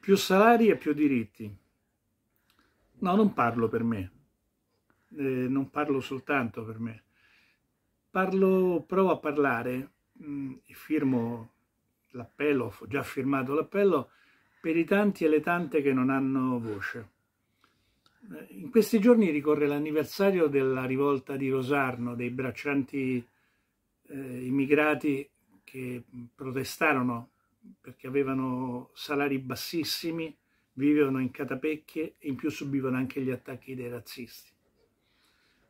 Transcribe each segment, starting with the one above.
Più salari e più diritti. No, non parlo per me, eh, non parlo soltanto per me. Parlo, provo a parlare mh, mm, e firmo l'appello, ho già firmato l'appello, per i tanti e le tante che non hanno voce. Eh, in questi giorni ricorre l'anniversario della rivolta di Rosarno, dei braccianti eh, immigrati che protestarono perché avevano salari bassissimi, vivevano in catapecchie e in più subivano anche gli attacchi dei razzisti.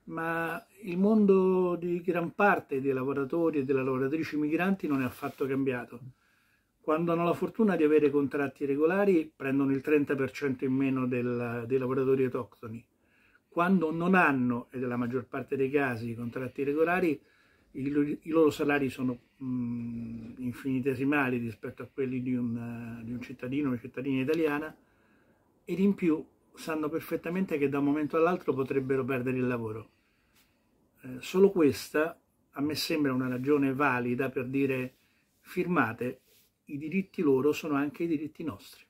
Ma il mondo di gran parte dei lavoratori e delle lavoratrici migranti non è affatto cambiato. Quando hanno la fortuna di avere contratti regolari prendono il 30% in meno del, dei lavoratori autoctoni. Quando non hanno, ed è la maggior parte dei casi, contratti regolari, i, i loro salari sono mh, mm, infinitesimali rispetto a quelli di un, eh, di un cittadino o una cittadina italiana ed in più sanno perfettamente che da un momento all'altro potrebbero perdere il lavoro. Eh, solo questa a me sembra una ragione valida per dire firmate, i diritti loro sono anche i diritti nostri.